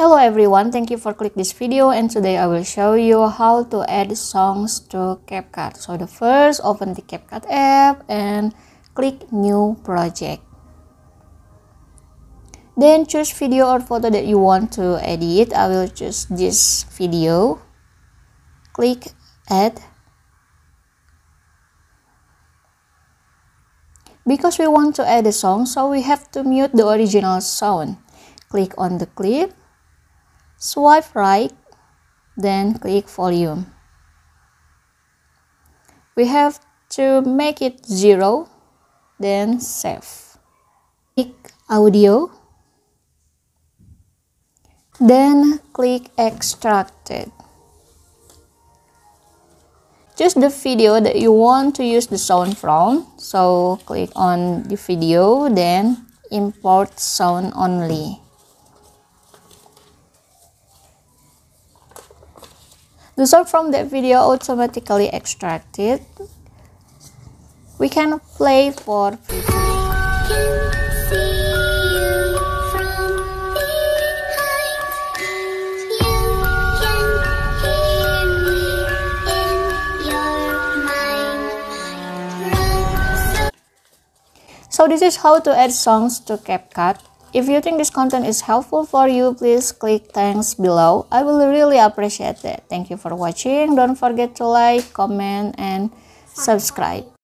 Hello everyone, thank you for click this video and today I will show you how to add songs to CapCut. So the first, open the CapCut app and click new project. Then choose video or photo that you want to edit. I will choose this video. Click add. Because we want to add a song, so we have to mute the original sound. Click on the clip Swipe right, then click volume. We have to make it zero, then save. Click audio, then click extracted. Choose the video that you want to use the sound from. So click on the video, then import sound only. the song from that video automatically extracted we can play for free So this is how to add songs to CapCut. If you think this content is helpful for you, please click thanks below. I will really appreciate it. Thank you for watching. Don't forget to like, comment, and subscribe.